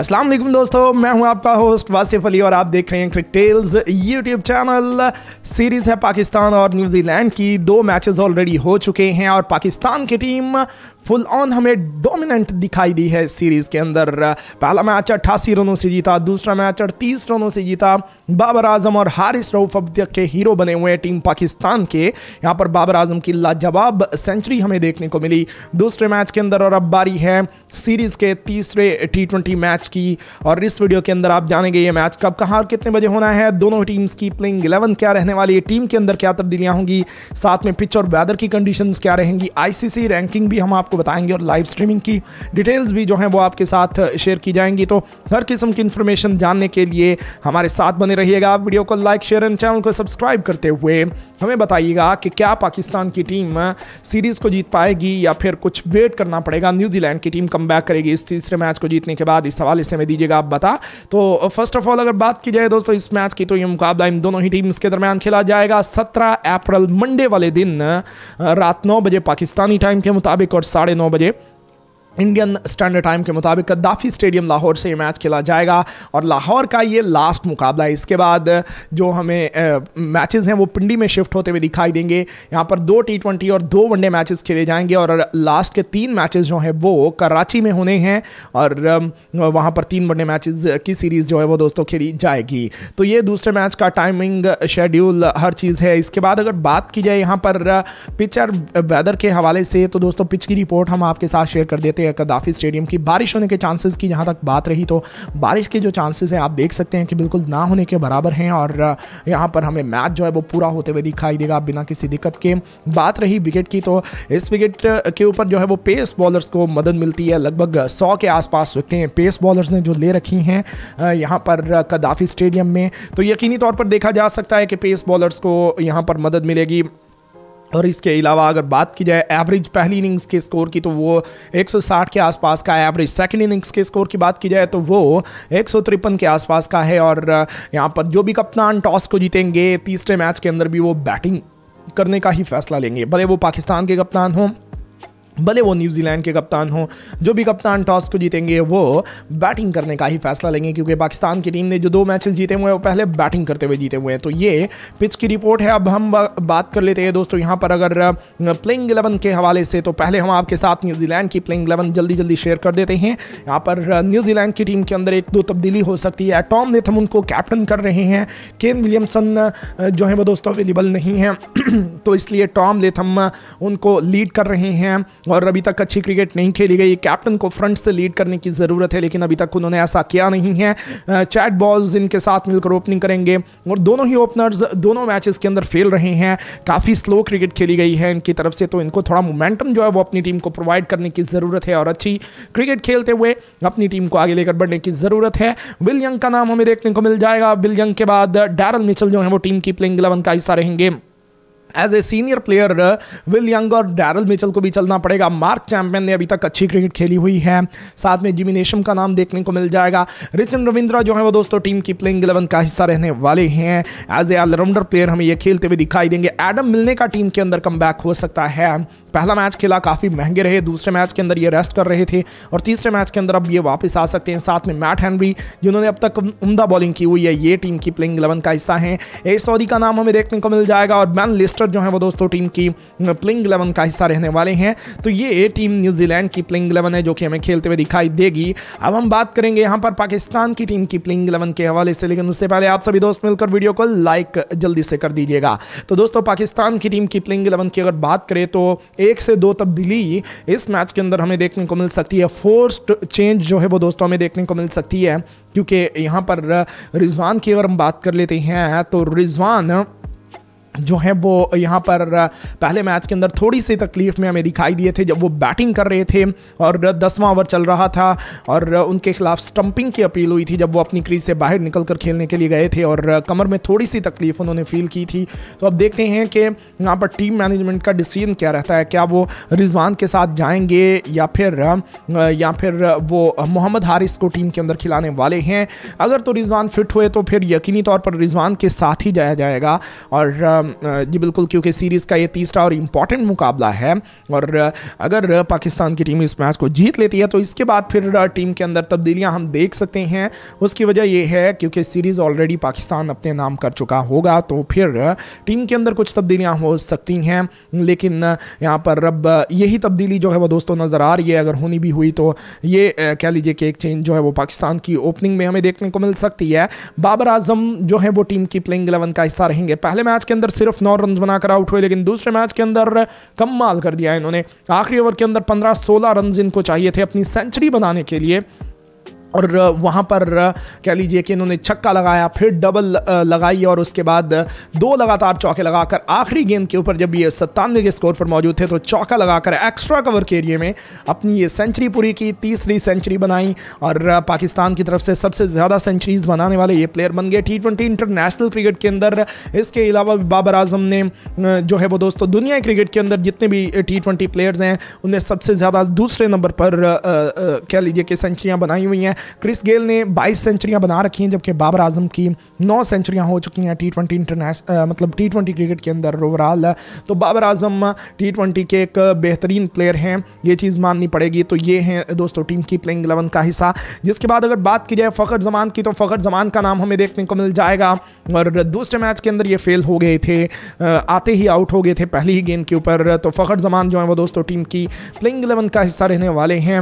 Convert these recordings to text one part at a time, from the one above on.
अस्सलाम वालेकुम दोस्तों मैं हूं आपका होस्ट वासिफ अली और आप देख रहे हैं Crick Tales YouTube channel series है पाकिस्तान और न्यूजीलैंड की दो मैचेस ऑलरेडी हो चुके हैं और पाकिस्तान की टीम फुल ऑन हमें डोमिनेंट दिखाई दी है सीरीज़ के अंदर पहला मैच अट्ठासी रनों से जीता दूसरा मैच अड़तीस रनों से जीता बाबर आजम और हारिस रऊफ अब के हीरो बने हुए टीम पाकिस्तान के यहाँ पर बाबर आजम की लाजवाब सेंचुरी हमें देखने को मिली दूसरे मैच के अंदर और अब बारी है सीरीज़ के तीसरे टी ट्वेंटी मैच की और इस वीडियो के अंदर आप जानेंगे ये मैच कब कहाँ और कितने बजे होना है दोनों टीम्स की प्लेइंग इलेवन क्या रहने वाली है टीम के अंदर क्या तब्दीलियाँ होंगी साथ में पिच और वेदर की कंडीशंस क्या रहेंगी आईसीसी रैंकिंग भी हम आपको बताएंगे और लाइव स्ट्रीमिंग की डिटेल्स भी जो हैं वो आपके साथ शेयर की जाएंगी तो हर किस्म की इन्फॉर्मेशन जानने के लिए हमारे साथ बने रहिएगा वीडियो को लाइक शेयर एंड चैनल को सब्सक्राइब करते हुए हमें बताइएगा कि क्या पाकिस्तान की टीम सीरीज़ को जीत पाएगी या फिर कुछ वेट करना पड़ेगा न्यूजीलैंड की टीम कम करेगी इस तीसरे मैच को जीतने के बाद इस हवाले से हमें दीजिएगा आप बता तो फर्स्ट ऑफ ऑल अगर बात की जाए दोस्तों इस मैच की तो ये मुकाबला इन दोनों ही टीम्स के दरमियान खेला जाएगा सत्रह अप्रैल मंडे वाले दिन रात नौ बजे पाकिस्तानी टाइम के मुताबिक और साढ़े नौ बजे इंडियन स्टैंडर्ड टाइम के मुताबिक कद्दाफी स्टेडियम लाहौर से ये मैच खेला जाएगा और लाहौर का ये लास्ट मुकाबला है इसके बाद जो हमें मैचेस हैं वो पिंडी में शिफ्ट होते हुए दिखाई देंगे यहाँ पर दो टी ट्वेंटी और दो वनडे मैचेस खेले जाएंगे और लास्ट के तीन मैचेस जो हैं वो कराची में होने हैं और वहाँ पर तीन वनडे मैचेस की सीरीज़ जो है वो दोस्तों खेली जाएगी तो ये दूसरे मैच का टाइमिंग शेड्यूल हर चीज़ है इसके बाद अगर बात की जाए यहाँ पर पिच और वेदर के हवाले से तो दोस्तों पिच की रिपोर्ट हम आपके साथ शेयर कर देते हैं है कदाफी स्टेडियम की बारिश होने के चांसेस की जहाँ तक बात रही तो बारिश के जो चांसेस हैं आप देख सकते हैं कि बिल्कुल ना होने के बराबर हैं और यहाँ पर हमें मैच जो है वो पूरा होते हुए दिखाई देगा बिना किसी दिक्कत के बात रही विकेट की तो इस विकेट के ऊपर जो है वो पेस बॉलर्स को मदद मिलती है लगभग सौ के आसपास विकटें पेस बॉलर्स ने जो ले रखी हैं यहाँ पर कदाफी स्टेडियम में तो यकीनी तौर पर देखा जा सकता है कि पेस बॉलर्स को यहाँ पर मदद मिलेगी और इसके अलावा अगर बात की जाए एवरेज पहली इनिंग्स के स्कोर की तो वो 160 के आसपास का एवरेज सेकंड इनिंग्स के स्कोर की बात की जाए तो वो एक के आसपास का है और यहाँ पर जो भी कप्तान टॉस को जीतेंगे तीसरे मैच के अंदर भी वो बैटिंग करने का ही फैसला लेंगे भले वो पाकिस्तान के कप्तान हों भले वो न्यूजीलैंड के कप्तान हो जो भी कप्तान टॉस को जीतेंगे वो बैटिंग करने का ही फैसला लेंगे क्योंकि पाकिस्तान की टीम ने जो दो मैचेस जीते हुए हैं वो पहले बैटिंग करते हुए जीते हुए हैं तो ये पिच की रिपोर्ट है अब हम बात कर लेते हैं दोस्तों यहाँ पर अगर प्लेइंग एलेवन के हवाले से तो पहले हम आपके साथ न्यूजीलैंड की प्लेइंग एलेवन जल्दी जल्दी शेयर कर देते हैं यहाँ पर न्यूजीलैंड की टीम के अंदर एक दो तब्दीली हो सकती है टॉम नेथम उनको कैप्टन कर रहे हैं केन विलियमसन जो है वो दोस्तों अवेलेबल नहीं है तो इसलिए टॉम लेथम उनको लीड कर रहे हैं और अभी तक अच्छी क्रिकेट नहीं खेली गई कैप्टन को फ्रंट से लीड करने की ज़रूरत है लेकिन अभी तक उन्होंने ऐसा किया नहीं है चैट बॉल्स इनके साथ मिलकर ओपनिंग करेंगे और दोनों ही ओपनर्स दोनों मैचेस के अंदर फेल रहे हैं काफ़ी स्लो क्रिकेट खेली गई है इनकी तरफ से तो इनको थोड़ा मोमेंटम जो है वो अपनी टीम को प्रोवाइड करने की ज़रूरत है और अच्छी क्रिकेट खेलते हुए अपनी टीम को आगे लेकर बढ़ने की ज़रूरत है विल यंग का नाम हमें देखने को मिल जाएगा विल यंग के बाद डैरल मिचल जो है वो टीम की प्लेइंग इलेवन का हिस्सा रहेंगे as a senior player Will Young और डैरल मिचल को भी चलना पड़ेगा मार्क चैंपियन ने अभी तक अच्छी क्रिकेट खेली हुई है साथ में जिमिनेशम का नाम देखने को मिल जाएगा रिचन रविंद्रा जो है वो दोस्तों टीम की प्लेइंग इलेवन का हिस्सा रहने वाले हैं एज ए ऑलराउंडर प्लेयर हमें ये खेलते हुए दिखाई देंगे एडम मिलने का टीम के अंदर कम हो सकता है पहला मैच खेला काफ़ी महंगे रहे दूसरे मैच के अंदर ये रेस्ट कर रहे थे और तीसरे मैच के अंदर अब ये वापस आ सकते हैं साथ में मैट हैनरी जिन्होंने अब तक उमदा बॉलिंग की हुई है ये टीम की प्लेइंग इलेवन का हिस्सा है ए सऊदी का नाम हमें देखने को मिल जाएगा और मैन लिस्टर जो है वो दोस्तों टीम की प्लेइंग इलेवन का हिस्सा रहने वाले हैं तो ये टीम न्यूजीलैंड की प्लेइंग इलेवन है जो कि हमें खेलते हुए दिखाई देगी अब हम बात करेंगे यहाँ पर पाकिस्तान की टीम की प्लेइंग इलेवन के हवाले से लेकिन उससे पहले आप सभी दोस्त मिलकर वीडियो को लाइक जल्दी से कर दीजिएगा तो दोस्तों पाकिस्तान की टीम की प्लेइंग इलेवन की अगर बात करें तो एक से दो तब्दीली इस मैच के अंदर हमें देखने को मिल सकती है फोर्स चेंज जो है वो दोस्तों हमें देखने को मिल सकती है क्योंकि यहाँ पर रिजवान की अगर हम बात कर लेते हैं तो रिजवान जो है वो यहाँ पर पहले मैच के अंदर थोड़ी सी तकलीफ में हमें दिखाई दिए थे जब वो बैटिंग कर रहे थे और दसवां ओवर चल रहा था और उनके खिलाफ स्टंपिंग की अपील हुई थी जब वो अपनी क्रीज से बाहर निकल कर खेलने के लिए गए थे और कमर में थोड़ी सी तकलीफ उन्होंने फील की थी तो अब देखते हैं कि यहाँ पर टीम मैनेजमेंट का डिसीजन क्या रहता है क्या वो रिजवान के साथ जाएंगे या फिर या फिर वो मोहम्मद हारिस को टीम के अंदर खिलाने वाले हैं अगर तो रिजवान फिट हुए तो फिर यकीनी तौर पर रिजवान के साथ ही जाया जाएगा और जी बिल्कुल क्योंकि सीरीज़ का ये तीसरा और इम्पॉर्टेंट मुकाबला है और अगर पाकिस्तान की टीम इस मैच को जीत लेती है तो इसके बाद फिर टीम के अंदर तब्दीलियाँ हम देख सकते हैं उसकी वजह यह है क्योंकि सीरीज़ ऑलरेडी पाकिस्तान अपने नाम कर चुका होगा तो फिर टीम के अंदर कुछ तब्दीलियाँ हो सकती हैं लेकिन यहाँ पर अब यही तब्दीली जो है वो दोस्तों नज़र आ रही है अगर होनी भी हुई तो ये कह लीजिए कि एक चेंज जो है वो पाकिस्तान की ओपनिंग में हमें देखने को मिल सकती है बाबर आजम जो है वो टीम की प्लेइंग इलेवन का हिस्सा रहेंगे पहले मैच के अंदर अंदर सिर्फ नौ रन बनाकर आउट हुए लेकिन दूसरे मैच के अंदर कम माल कर दिया इन्होंने आखिरी ओवर के अंदर पंद्रह सोलह रन इनको चाहिए थे अपनी सेंचुरी बनाने के लिए और वहाँ पर कह लीजिए कि इन्होंने छक्का लगाया फिर डबल लगाई और उसके बाद दो लगातार चौके लगाकर आखिरी गेंद के ऊपर जब ये सत्तानवे के स्कोर पर मौजूद थे तो चौका लगाकर एक्स्ट्रा कवर के एरिए में अपनी ये सेंचुरी पूरी की तीसरी सेंचुरी बनाई और पाकिस्तान की तरफ से सबसे ज़्यादा सेंचुरीज बनाने वाले ये प्लेयर बन गए टी इंटरनेशनल क्रिकेट के अंदर इसके अलावा बाबर आजम ने जो है वो दोस्तों दुनिया क्रिकेट के अंदर जितने भी टी प्लेयर्स हैं उन्हें सबसे ज़्यादा दूसरे नंबर पर कह लीजिए कि सेंचुरियाँ बनाई हुई हैं क्रिस गेल ने 22 सेंचुरियां बना रखी हैं जबकि बाबर आजम की 9 सेंचुरियां हो चुकी हैं टी ट्वेंटी इंटरनेशनल मतलब टी ट्वेंटी क्रिकेट के अंदर ओवरऑल तो बाबर आजम टी ट्वेंटी के एक बेहतरीन प्लेयर हैं ये चीज़ माननी पड़ेगी तो ये हैं दोस्तों टीम की प्लेइंग इलेवन का हिस्सा जिसके बाद अगर बात की जाए फ़खर जमान की तो फ़खर जमान का नाम हमें देखने को मिल जाएगा और दूसरे मैच के अंदर ये फेल हो गए थे आते ही आउट हो गए थे पहली ही गेंद के ऊपर तो फ़खर जमान जो है वो दोस्तों टीम की प्लेइंग इलेवन का हिस्सा रहने वाले हैं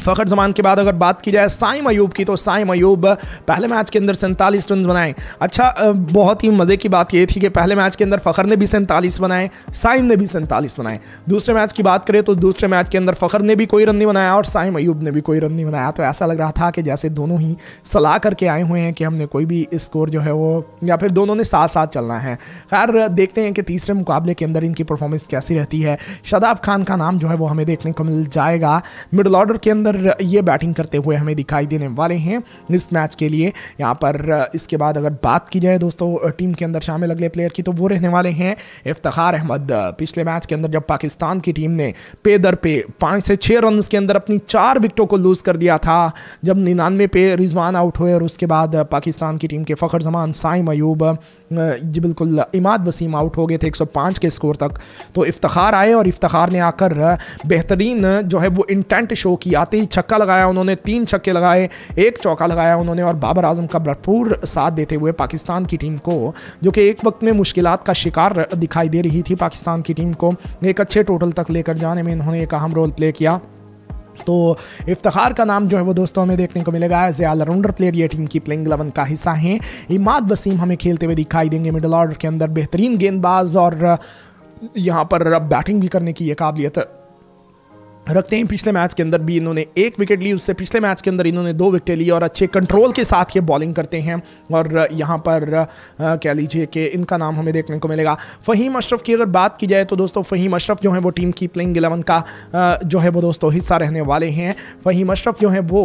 फ़खर जमान के बाद अगर बात की जाए साई मयूब की तो साई मयूब पहले मैच के अंदर सैंतालीस रन बनाए अच्छा बहुत ही मज़े की बात ये थी कि पहले मैच के अंदर फ़खर ने भी सैंतालीस बनाए साई ने भी सैंतालीस बनाए दूसरे मैच की बात करें तो दूसरे मैच के अंदर फ़खर ने भी कोई रन नहीं बनाया और साई मयूब ने भी कोई रन नहीं बनाया तो ऐसा लग रहा था कि जैसे दोनों ही सलाह करके आए हुए हैं कि हमने कोई भी स्कोर जो है वो या फिर दोनों ने साथ साथ चलना है खैर देखते हैं कि तीसरे मुकाबले के अंदर इनकी परफॉर्मेंस कैसी रहती है शदाब खान का नाम जो है वो हमें देखने को मिल जाएगा मिडल ऑर्डर के अंदर अंदर ये बैटिंग करते हुए हमें दिखाई देने वाले हैं इस मैच के लिए यहाँ पर इसके बाद अगर बात की जाए दोस्तों टीम के अंदर शामिल अगले प्लेयर की तो वो रहने वाले हैं इफ्तार अहमद पिछले मैच के अंदर जब पाकिस्तान की टीम ने पे दर पे पाँच से छः रन के अंदर अपनी चार विकटों को लूज़ कर दिया था जब निन्यानवे पे रिजवान आउट हुए और उसके बाद पाकिस्तान की टीम के फ़खर जमान साइम अयूब जी बिल्कुल इमाद वसीम आउट हो गए थे 105 के स्कोर तक तो इफ्तार आए और इफ्तार ने आकर बेहतरीन जो है वो इंटेंट शो की आते ही छक्का लगाया उन्होंने तीन छक्के लगाए एक चौका लगाया उन्होंने और बाबर आजम का भरपूर साथ देते हुए पाकिस्तान की टीम को जो कि एक वक्त में मुश्किल का शिकार दिखाई दे रही थी पाकिस्तान की टीम को एक अच्छे टोटल तक लेकर जाने में इन्होंने एक अहम रोल प्ले किया तो इफ्तार का नाम जो है वो दोस्तों हमें देखने को मिलेगा एज ए ऑलराउंडर प्लेयर ये टीम की प्लेइंग इलेवन का हिस्सा हैं इमाद वसीम हमें खेलते हुए दिखाई देंगे मिडल ऑर्डर के अंदर बेहतरीन गेंदबाज और यहाँ पर बैटिंग भी करने की ये काबिलियत रखते हैं पिछले मैच के अंदर भी इन्होंने एक विकेट ली उससे पिछले मैच के अंदर इन्होंने दो विकेट ली और अच्छे कंट्रोल के साथ ये बॉलिंग करते हैं और यहाँ पर कह लीजिए कि इनका नाम हमें देखने को मिलेगा फ़हीम अशरफ की अगर बात की जाए तो दोस्तों फ़हीम अशरफ जो है वो टीम की प्लेइंग एलेवन का जो है वो दोस्तों हिस्सा रहने वाले हैं फ़हीम अशरफ जो है वो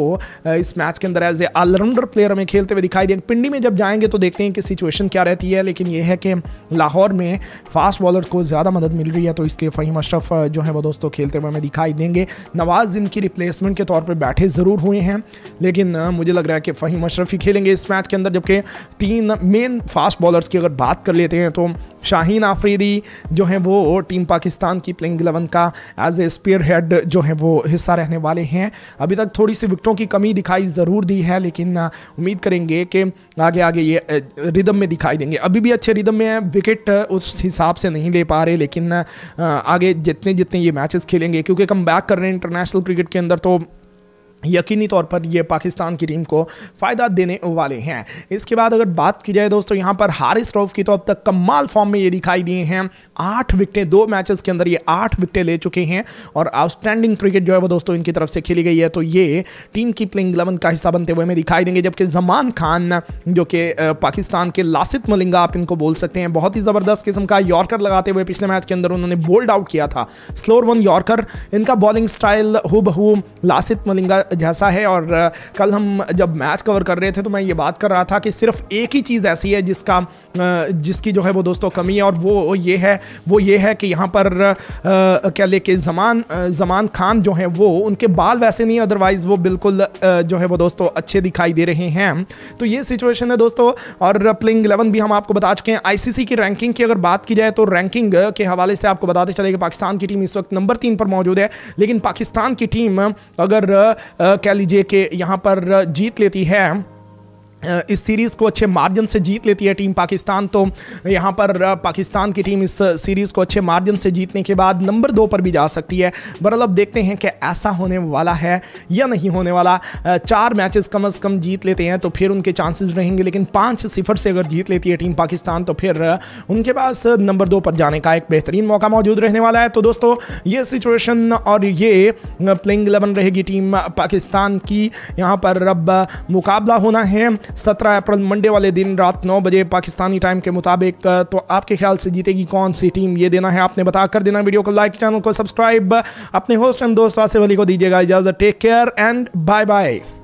इस मैच के अंदर एज ए ऑलराउंडर प्लेयर हमें खेलते हुए दिखाई दें पिंडी में जब जाएंगे तो देखते हैं कि सिचुएशन क्या रहती है लेकिन ये है कि लाहौर में फास्ट बॉलर को ज़्यादा मदद मिल रही है तो इसलिए फ़हीम अशरफ जो है वो दोस्तों खेलते हुए हमें दिखाई दें बनेंगे नवाज इनकी रिप्लेसमेंट के तौर पर बैठे ज़रूर हुए हैं लेकिन मुझे लग रहा है कि फ़हीम अशरफी खेलेंगे इस मैच के अंदर जबकि तीन मेन फास्ट बॉलर्स की अगर बात कर लेते हैं तो शाहीन आफरीदी जो हैं वो टीम पाकिस्तान की प्लेइंग इलेवन का एज ए स्पीयर हेड जो है वो हिस्सा रहने वाले हैं अभी तक थोड़ी सी विकटों की कमी दिखाई ज़रूर दी है लेकिन उम्मीद करेंगे कि आगे आगे ये रिदम में दिखाई देंगे अभी भी अच्छे रिदम में है विकेट उस हिसाब से नहीं ले पा रहे लेकिन आगे जितने जितने ये मैचेस खेलेंगे क्योंकि कम बैक कर रहे हैं इंटरनेशनल क्रिकेट के अंदर तो यकीनी तौर पर ये पाकिस्तान की टीम को फ़ायदा देने वाले हैं इसके बाद अगर बात की जाए दोस्तों यहाँ पर हारिस रऊफ की तो अब तक कमाल फॉर्म में ये दिखाई दिए हैं आठ विकटें दो मैचेस के अंदर ये आठ विकटें ले चुके हैं और आउटस्टैंडिंग क्रिकेट जो है वो दोस्तों इनकी तरफ से खेली गई है तो ये टीम की प्लेइंग इलेवन का हिस्सा बनते हुए हमें दिखाई देंगे जबकि जमान खान जो कि पाकिस्तान के लासित मलिंगा आप इनको बोल सकते हैं बहुत ही ज़बरदस्त किस्म का यॉर्कर लगाते हुए पिछले मैच के अंदर उन्होंने बोल्ड आउट किया था स्लोर वन यॉर्कर इनका बॉलिंग स्टाइल हु लासित मलिंगा जैसा है और कल हम जब मैच कवर कर रहे थे तो मैं ये बात कर रहा था कि सिर्फ एक ही चीज़ ऐसी है जिसका जिसकी जो है वो दोस्तों कमी है और वो ये है वो ये है कि यहाँ पर कह क्या लेके जमान जमान खान जो है वो उनके बाल वैसे नहीं अदरवाइज़ वो बिल्कुल जो है वो दोस्तों अच्छे दिखाई दे रहे हैं तो ये सिचुएशन है दोस्तों और प्लेइंग इलेवन भी हम आपको बता चुके हैं आईसीसी की रैंकिंग की अगर बात की जाए तो रैंकिंग के हवाले से आपको बताते चले कि पाकिस्तान की टीम इस वक्त नंबर तीन पर मौजूद है लेकिन पाकिस्तान की टीम अगर कह लीजिए कि यहाँ पर जीत लेती है इस सीरीज़ को अच्छे मार्जिन से जीत लेती है टीम पाकिस्तान तो यहाँ पर पाकिस्तान की टीम इस सीरीज़ को अच्छे मार्जिन से जीतने के बाद नंबर दो पर भी जा सकती है बरअल अब देखते हैं कि ऐसा होने वाला है या नहीं होने वाला चार मैचेस कम अज़ कम जीत लेते हैं तो फिर उनके चांसेस रहेंगे लेकिन पाँच सिफर से अगर जीत लेती है टीम पाकिस्तान तो फिर उनके पास नंबर दो पर जाने का एक बेहतरीन मौका मौजूद रहने वाला है तो दोस्तों ये सिचुएशन और ये प्लेइंग एलेवन रहेगी टीम पाकिस्तान की यहाँ पर अब मुकाबला होना है सत्रह अप्रैल मंडे वाले दिन रात नौ बजे पाकिस्तानी टाइम के मुताबिक तो आपके ख्याल से जीतेगी कौन सी टीम ये देना है आपने बता कर देना वीडियो को लाइक चैनल को सब्सक्राइब अपने होस्ट एंड दोस्त वासिफ अली को दीजिएगा इजाज़त take care and bye bye